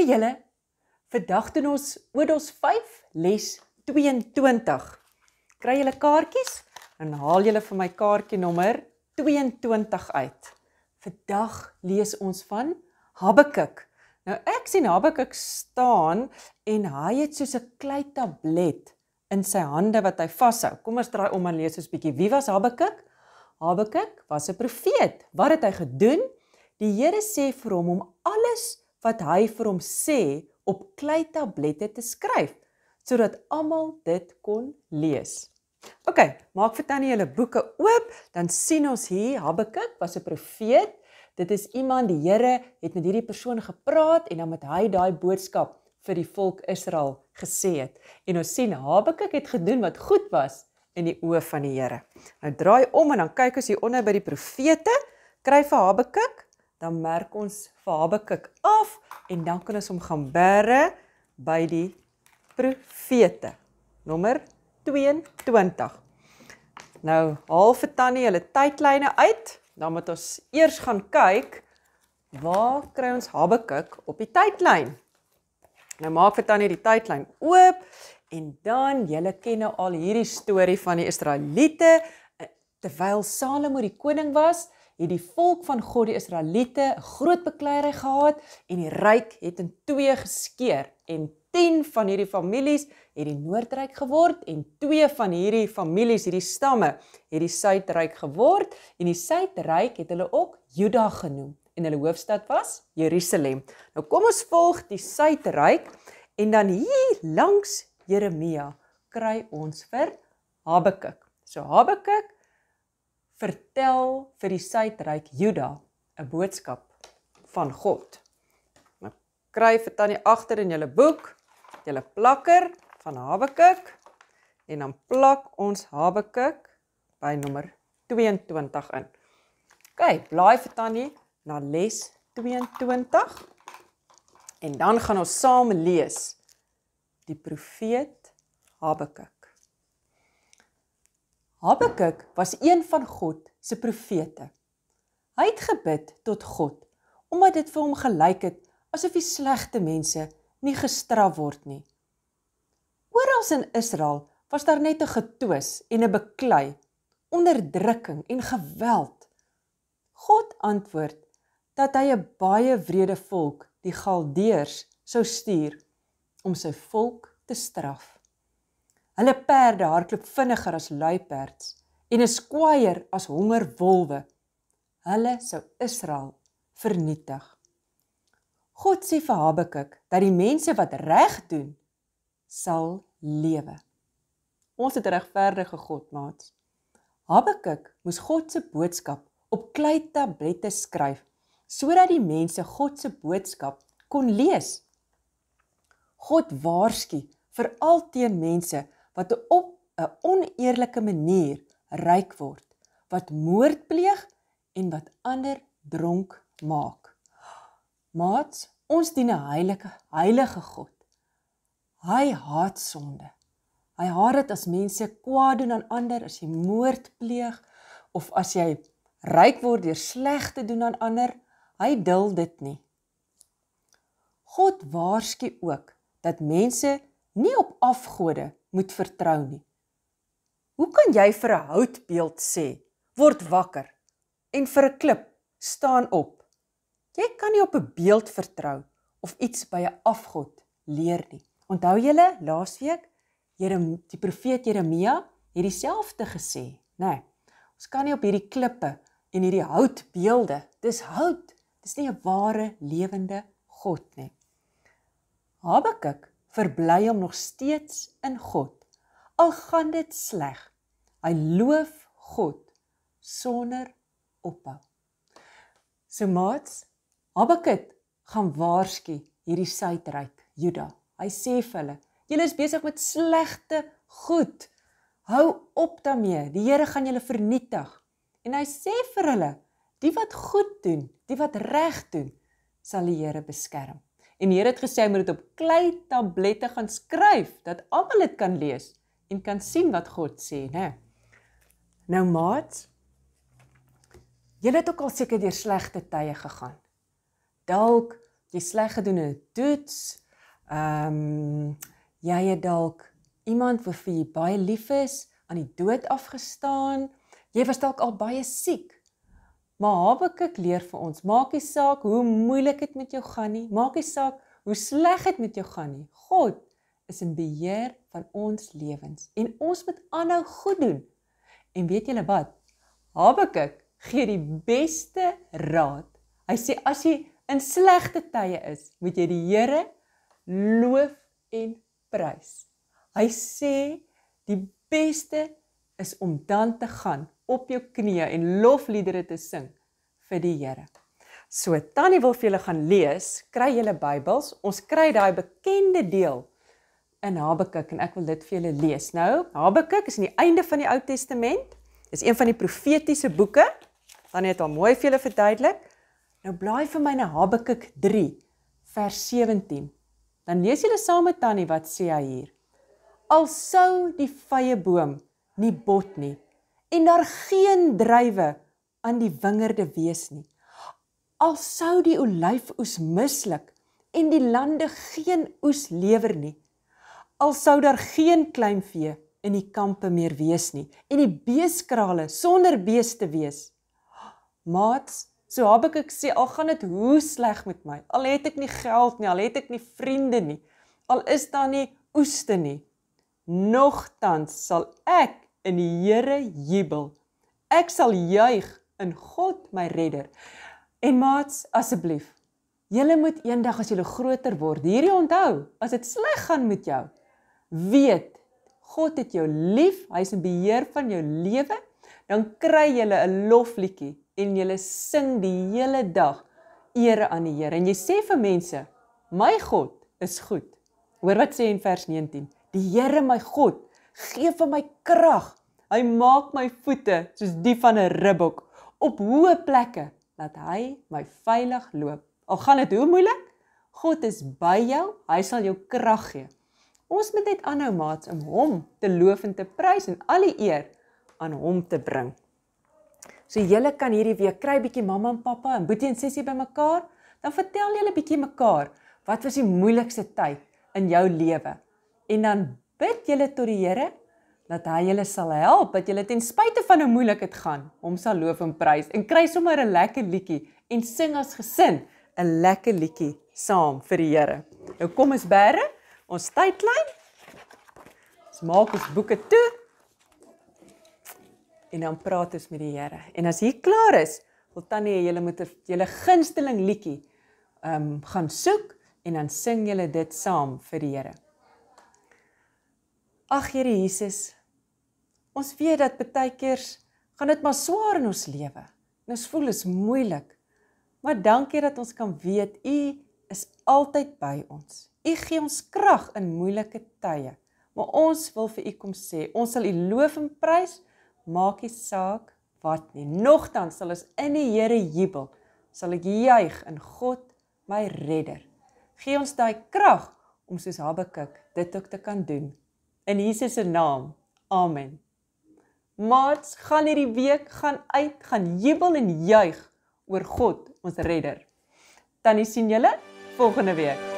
Môre julle. Vandag doen ons Odos 5 les 22. Kry julle kaartjies en haal julle vir my kaartjie nommer 22 uit. Vandag lees ons van Habakuk. Nou ek sien Habakuk staan en hy het soos 'n klei tablet in sy hande wat hy vashou. Kom ons draai om en lees ons bietjie. Wie was Habakuk? Habakuk was 'n profeet. Wat het hy gedoen? Die Here sê vir hom om alles wat hy vir hom sê op klei tablette te skryf sodat almal dit kon lees. OK, maak vir tannie julle boeke oop, dan sien ons hier Habakuk was 'n profeet. Dit is iemand die Here het met hierdie persoon gepraat en dan met hy daai boodskap vir die volk Israel gesê het. En ons sien Habakuk het gedoen wat goed was in die oë van die Here. Nou draai om en dan kyk as jy onder by die profete kry vir Habakuk dan merk ons vir Habakuk af en dan kan ons hom gaan bære by die profete. Nommer 22. Nou, haal vir Tannie hulle tydlyne uit, dan moet ons eers gaan kyk waar kry ons Habakuk op die tydlyn. Nou maak vir Tannie die tydlyn oop en dan julle ken nou al hierdie storie van die Israeliete eh, terwyl Salomo die koning was het die volk van God die Israeliete groot bekleiery gehad en die ryk het in twee geskeur en 10 van hierdie families het die noordryk geword en twee van hierdie families hierdie stamme het die suidryk geword en die suidryk het hulle ook Juda genoem en hulle hoofstad was Jerusalem. Nou kom ons volg die suidryk en dan hier langs Jeremia kry ons vir Habakuk. So Habakuk vertel vir die suidryk Juda 'n boodskap van God. Nou kry vir tannie agter in julle boek, julle plakker van Habakuk en dan plak ons Habakuk by nommer 22 in. OK, blaai vir tannie na les 22 en dan gaan ons saam lees die profeet Habakuk. Habakuk was een van God se profete. Hy het gebid tot God omdat dit vir hom gelyk het asof die slegte mense nie gestraf word nie. Orals in Israel was daar net 'n getwis en 'n beklei, onderdrukking en geweld. God antwoord dat hy 'n baie wrede volk, die Galdeërs, sou stuur om sy volk te straf. Hulle perde hardloop vinniger as luiperds en 'n skwaier as honger wolwe. Hulle sou Israel vernietig. God sê vir Habakuk dat die mense wat reg doen sal lewe. Ons het 'n regverdige God, maats. Habakuk moes God se boodskap op klei tablette skryf sodat die mense God se boodskap kon lees. God waarsku vir al teen mense wat op 'n oneerlike manier ryk word, wat moord pleeg en wat ander dronk maak. Maats, ons dien 'n heilige, heilige God. Hy haat sonde. Hy haat dit as mense kwaad doen aan ander, as jy moord pleeg of as jy ryk word deur sleg te doen aan ander. Hy dul dit nie. God waarsku ook dat mense nie op afgode moet vertrou nie. Hoe kan jy vir 'n houtbeeld sê, word wakker en vir 'n klip staan op? Jy kan nie op 'n beeld vertrou of iets by 'n afgod leer nie. Onthou julle laasweek Jeremia die profeet Jeremia het dieselfde gesê, né? Nee, ons kan nie op hierdie klippe en hierdie houtbeelde, dis hout, dis nie 'n ware lewende God nie. Habakuk verbly hom nog steeds in God. Al gaan dit sleg, hy loof God sonder ophou. So maats, Habakuk gaan waarsku hierdie suidryk Juda. Hy sê vir hulle: "Julle is besig met slegte goed. Hou op daarmee. Die Here gaan julle vernietig." En hy sê vir hulle: "Die wat goed doen, die wat reg doen, sal die Here beskerm." En die Here het gesê moet dit op klei tablette gaan skryf dat almal dit kan lees en kan sien wat God sê, né? Nou maat, julle het ook al seker deur slegte tye gegaan. Dalk jy sleg gedoen het toets. Ehm um, jy het dalk iemand wat vir jy baie lief is aan die dood afgestaan. Jy was dalk al baie siek. Maar Habakuk leer vir ons, maak nie saak hoe moeilik dit met jou gaan nie, maak nie saak hoe sleg dit met jou gaan nie. God is in beheer van ons lewens en ons moet aanhou goed doen. En weet julle wat? Habakuk gee die beste raad. Hy sê as jy in slegte tye is, moet jy die Here loof en prys. Hy sê die beste is om dan te gaan op jou knieë en lofliedere te sing vir die Here. So tannie wil vir julle gaan lees, kry julle Bybels. Ons kry daai bekende deel in Habakuk en ek wil dit vir julle lees. Nou, Habakuk is aan die einde van die Ou Testament. Dis een van die profetiese boeke. Tannie het hom mooi vir julle verduidelik. Nou blaai vir my na Habakuk 3 vers 17. Dan lees julle saam met tannie wat sê hy hier. Al sou die vrye boom nie bot nie en daar geen drywe aan die wingerde wees nie. Al sou die olyfoes mislik en die lande geen oes lewer nie. Al sou daar geen kleinvee in die kampe meer wees nie en die beeskrale sonder beeste wees. Maats, so hab ek ek sê al gaan dit hoe sleg met my. Al het ek nie geld nie, al het ek nie vriende nie. Al is daar nie oeste nie. Nogtans sal ek in die Here jubel. Ek sal juig in God my redder. En maats, asseblief. Julle moet eendag as julle groter word, hierdie onthou, as dit sleg gaan met jou, weet God het jou lief, hy's in beheer van jou lewe, dan kry jy 'n lofliedjie en jy sing die hele dag ere aan die Here en jy sê vir mense, my God is goed. Hoor wat sê in vers 19. Die Here my God gee vir my krag. Hy maak my voete soos die van 'n ribbok op hoë plekke dat hy my veilig loop. Al gaan dit hoe moeilik, God is by jou. Hy sal jou krag gee. Ons moet net aanhou maats om hom te loof en te prys en al die eer aan hom te bring. So julle kan hierdie week kry bietjie mamma en pappa en boetie en sussie bymekaar, dan vertel julle bietjie mekaar wat was die moeilikste tyd in jou lewe en dan bid julle tot die Here dat hy julle sal help dat julle ten spyte van hoe moeilik dit gaan hom sal loof en prys en kry sommer 'n lekker liedjie en sing as gesin 'n lekker liedjie saam vir die Here. Nou kom ons bere ons tydlyn. Ons maak ons boeke toe. En dan praat ons met die Here. En as hier klaar is, wil tannie julle met julle gunsteling liedjie ehm um, gaan soek en dan sing julle dit saam vir die Here. Ag Here Jesus, ons weet dat baie keer gaan dit maar swaar in ons lewe. Ons voel dit is moeilik. Maar dankie dat ons kan weet U is altyd by ons. U gee ons krag in moeilike tye. Maar ons wil vir U kom sê, ons sal U loof en prys, maakie saak wat nie. Nogtans sal ons in die Here jubel. Sal ek juig in God, my redder. Gee ons daai krag om soos Habakuk dit ook te kan doen in Jesus se naam. Amen. Maats, gaan hierdie week gaan uit, gaan jubel en juig oor God, ons redder. Dan sien julle volgende week.